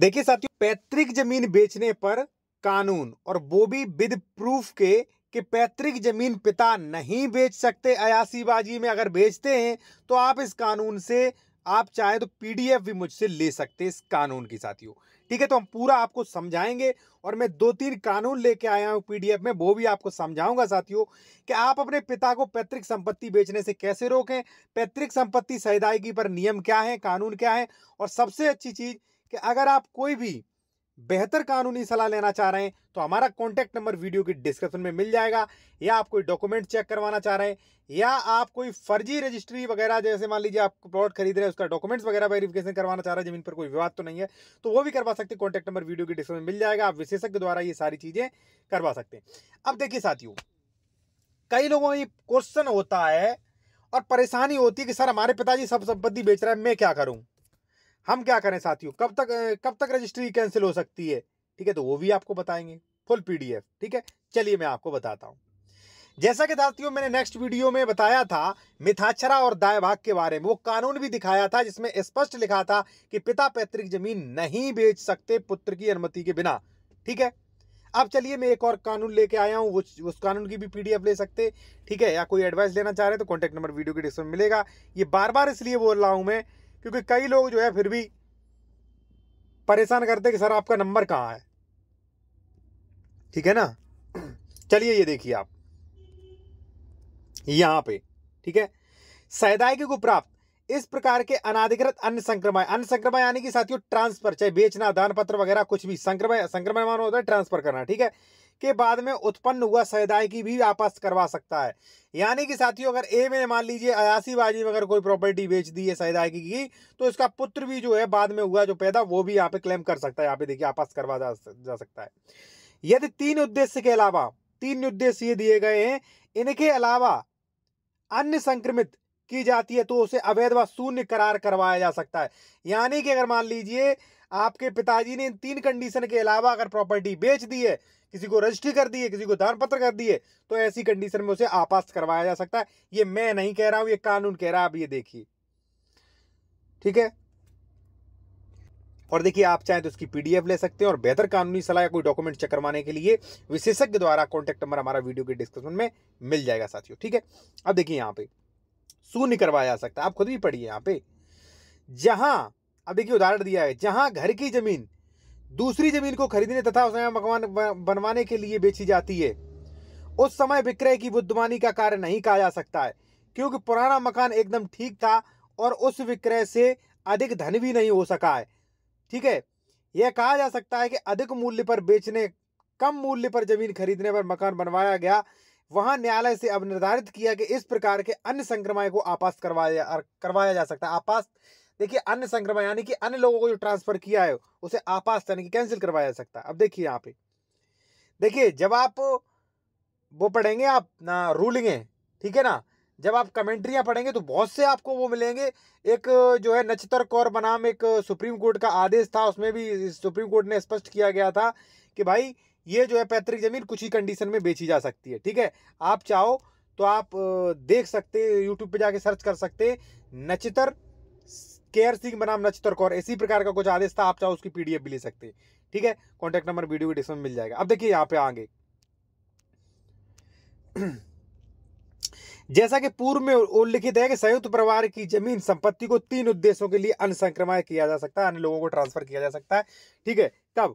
देखिए साथियों पैतृक जमीन बेचने पर कानून और वो भी विद प्रूफ के कि पैतृक जमीन पिता नहीं बेच सकते अयासीबाजी में अगर बेचते हैं तो आप इस कानून से आप चाहे तो पीडीएफ भी मुझसे ले सकते इस कानून की साथियों ठीक है तो हम पूरा आपको समझाएंगे और मैं दो तीन कानून लेके आया हूँ पीडीएफ में वो भी आपको समझाऊंगा साथियों कि आप अपने पिता को पैतृक संपत्ति बेचने से कैसे रोकें पैतृक संपत्ति सहदायगी पर नियम क्या है कानून क्या है और सबसे अच्छी चीज़ कि अगर आप कोई भी बेहतर कानूनी सलाह लेना चाह रहे हैं तो हमारा कॉन्टैक्ट नंबर वीडियो की डिस्क्रिप्शन में मिल जाएगा या आप कोई डॉक्यूमेंट चेक करवाना चाह रहे हैं या आप कोई फर्जी रजिस्ट्री वगैरह जैसे मान लीजिए आप प्लॉट खरीद रहे हैं उसका डॉक्यूमेंट्स वगैरह वेरिफिकेशन करवाना चाह रहे हैं जमीन पर कोई विवाद तो नहीं है तो वो भी करवा सकते कॉन्टैक्ट नंबर वीडियो की डिस्क्रिप्शन मिल जाएगा आप विशेषज्ञ द्वारा ये सारी चीज़ें करवा सकते हैं अब देखिए साथियों कई लोगों का क्वेश्चन होता है और परेशानी होती है कि सर हमारे पिताजी सब संपत्ति बेच रहे हैं मैं क्या करूं हम क्या करें साथियों कब तक कब तक रजिस्ट्री कैंसिल हो सकती है ठीक है तो वो भी आपको बताएंगे फुल पीडीएफ ठीक है चलिए मैं आपको बताता हूँ जैसा कि साथियों मैंने नेक्स्ट वीडियो में बताया था मिथाक्षरा और दाय भाग के बारे में वो कानून भी दिखाया था जिसमें स्पष्ट लिखा था कि पिता पैतृक जमीन नहीं बेच सकते पुत्र की अनुमति के बिना ठीक है अब चलिए मैं एक और कानून लेके आया हूँ उस, उस कानून की भी पीडीएफ ले सकते ठीक है या कोई एडवाइस लेना चाह रहे हैं तो कॉन्टैक्ट नंबर वीडियो के डिस्क्रिप्शन मिलेगा ये बार बार इसलिए बोल रहा हूँ मैं क्योंकि कई लोग जो है फिर भी परेशान करते कि सर आपका नंबर कहाँ है ठीक है ना चलिए ये देखिए आप यहाँ पे ठीक है सैदायकी को प्राप्त इस प्रकार के अनाधिकृत अन्य संक्रमण अन्य संक्रमण यानी कि साथियों ट्रांसफर चाहे बेचना दान पत्र वगैरह कुछ भी संक्रमण संक्रमण मानो होता है ट्रांसफर करना ठीक है के बाद में उत्पन्न हुआ सहदाय की भी वापस करवा सकता है यानी कि साथियों अगर ए में मान लीजिए अयासी बाजी में अगर कोई प्रॉपर्टी बेच दी है सहदाय की तो इसका पुत्र भी जो है बाद में हुआ जो पैदा वो भी यहाँ पे क्लेम कर सकता है यहाँ पे देखिए वापस करवा जा, जा सकता है यदि तीन उद्देश्य के अलावा तीन उद्देश्य ये दिए गए हैं इनके अलावा अन्य संक्रमित की जाती है तो उसे अवैध व शून्य करार करवाया जा सकता है यानी कि अगर मान लीजिए आपके पिताजी ने इन तीन कंडीशन के अलावा अगर प्रॉपर्टी बेच दी है किसी को रजिस्ट्री कर दी है किसी को दान पत्र कर दिए तो ऐसी कंडीशन में उसे आपास करवाया जा सकता है ये मैं नहीं कह रहा हूं ये कानून कह रहा है आप ये देखिए ठीक है और देखिए आप चाहें तो उसकी पीडीएफ ले सकते हैं और बेहतर कानूनी सलाह या कोई डॉक्यूमेंट चेक करवाने के लिए विशेषज्ञ द्वारा कॉन्टैक्ट नंबर हमारा वीडियो के डिस्क्रिप्शन में मिल जाएगा साथियों ठीक है अब देखिए यहाँ पे सू नहीं करवाया जा सकता आप खुद भी पढ़िए यहाँ पे जहां अब देखिए उदाहरण दिया है जहाँ घर की जमीन दूसरी जमीन को खरीदने तथा उसमें मकान बनवाने के लिए बेची जाती है उस समय विक्रय की बुद्धमानी का कार्य नहीं कहा जा सकता है क्योंकि पुराना मकान एकदम ठीक था और उस विक्रय से अधिक धन भी नहीं हो सका है ठीक है यह कहा जा सकता है कि अधिक मूल्य पर बेचने कम मूल्य पर जमीन खरीदने पर मकान बनवाया गया वहां न्यायालय से अब निर्धारित किया कि इस प्रकार के अन्य संक्रमण को आपास करवाया करवाया जा सकता है आपास देखिए अन्य संक्रमण यानी कि अन्य लोगों को जो ट्रांसफर किया है उसे आपात यानी कि कैंसिल करवाया जा सकता है अब देखिए यहाँ पे देखिए जब आप वो पढ़ेंगे आप ना है ठीक है ना जब आप कमेंट्रियाँ पढ़ेंगे तो बहुत से आपको वो मिलेंगे एक जो है नचतर कौर बनाम एक सुप्रीम कोर्ट का आदेश था उसमें भी सुप्रीम कोर्ट ने स्पष्ट किया गया था कि भाई ये जो है पैतृक ज़मीन कुछ ही कंडीशन में बेची जा सकती है ठीक है आप चाहो तो आप देख सकते यूट्यूब पे जाके सर्च कर सकते नचितर केयर सिंह बनाम नक्षत्र कौर इसी प्रकार का कुछ आदेश था आप चाहो उसकी पीडीएफ भी ले सकते हैं ठीक है कॉन्टैक्ट नंबर वीडियो के डिस्क्रिप्शन मिल जाएगा अब देखिए यहाँ पे आगे जैसा कि पूर्व में उल्लिखित है कि संयुक्त परिवार की जमीन संपत्ति को तीन उद्देश्यों के लिए अनसंक्रमण किया जा सकता है अन्य लोगों को ट्रांसफर किया जा सकता है ठीक है तब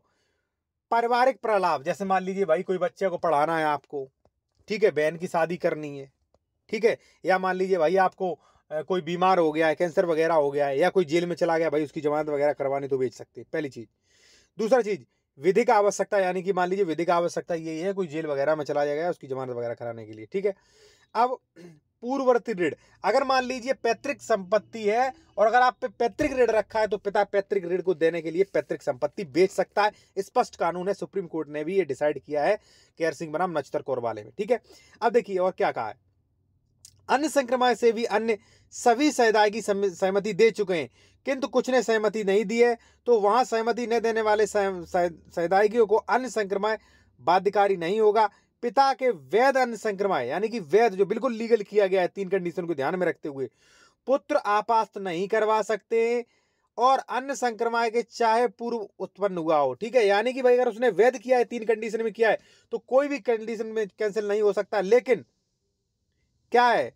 पारिवारिक प्रलाभ जैसे मान लीजिए भाई कोई बच्चे को पढ़ाना है आपको ठीक है बहन की शादी करनी है ठीक है या मान लीजिए भाई आपको कोई बीमार हो गया है कैंसर वगैरह हो गया है या कोई जेल में चला गया भाई उसकी जमानत वगैरह करवानी तो बेच सकते हैं पहली चीज़ दूसरा चीज़ विधिक आवश्यकता यानी कि मान लीजिए विधिक आवश्यकता यही है कोई जेल वगैरह में चला जाएगा उसकी जमानत वगैरह कराने के लिए ठीक है अब पूर्ववर्ती ऋण अगर मान लीजिए पैतृक संपत्ति है और अगर आप पे पैतृक ऋण रखा है तो पिता पैतृक ऋण को देने के लिए पैतृक संपत्ति बेच सकता है स्पष्ट कानून है सुप्रीम कोर्ट ने भी ये डिसाइड किया है केयर सिंह बनाम नचतर कोरवाले में ठीक है अब देखिए और क्या कहा है अन्य संक्रमण से भी अन्य सभी समुदाय की सहमति दे चुके हैं किंतु कुछ ने सहमति नहीं दी है तो वहां सहमति न देने वाले समुदायों को अन्य संक्रमण बाध्यकारी नहीं होगा पिता के वैध अन्य संक्रमण यानी कि वैध जो बिल्कुल लीगल किया गया है तीन कंडीशन को ध्यान में रखते हुए पुत्र आपास्त नहीं करवा सकते और अन्य संक्रमण के चाहे पूर्व उत्पन्न हुआ हो ठीक है यानी कि भाई अगर उसने वैध किया है तीन कंडीशन में किया है तो कोई भी कंडीशन में कैंसिल नहीं हो सकता लेकिन क्या है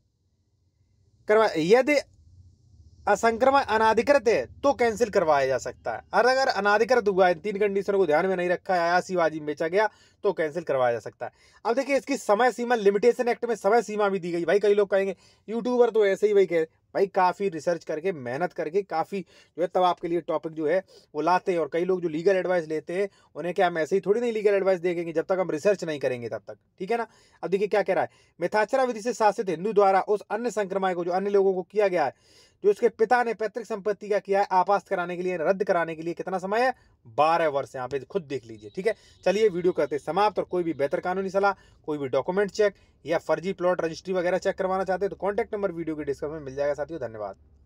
करवा यदि असंक्रमण अनाधिकृत है तो कैंसिल करवाया जा सकता है और अगर अनाधिकृत हुआ है तीन कंडीशनों को ध्यान में नहीं रखा है आयासी वाजी में बेचा गया तो कैंसिल करवाया जा सकता है अब देखिए इसकी समय सीमा लिमिटेशन एक्ट में समय सीमा भी दी गई भाई कई लोग कहेंगे यूट्यूबर तो ऐसे ही भाई कह भाई काफ़ी रिसर्च करके मेहनत करके काफ़ी जो है तब आपके लिए टॉपिक जो है वो लाते हैं और कई लोग जो लीगल एडवाइस लेते हैं उन्हें क्या हम ऐसे ही थोड़ी नहीं लीगल एडवाइस देखेंगे जब तक हम रिसर्च नहीं करेंगे तब तक ठीक है ना अब देखिए क्या कह रहा है मिथाचरा विधि से शासित हिंदू द्वारा उस अन्य संक्रमण को जो अन्य लोगों को किया गया है जो उसके पिता ने पैतृक संपत्ति का किया है आपास कराने के लिए रद्द कराने के लिए कितना समय है बारह वर्ष यहाँ पे खुद देख लीजिए ठीक है चलिए वीडियो करते समाप्त और कोई भी बेहतर कानूनी सलाह कोई भी डॉक्यूमेंट चेक या फर्जी प्लॉट रजिस्ट्री वगैरह चेक करवाना चाहते हैं तो कॉन्टैक्ट नंबर वीडियो के डिस्क्रिप्शन में मिल जाएगा साथियों धन्यवाद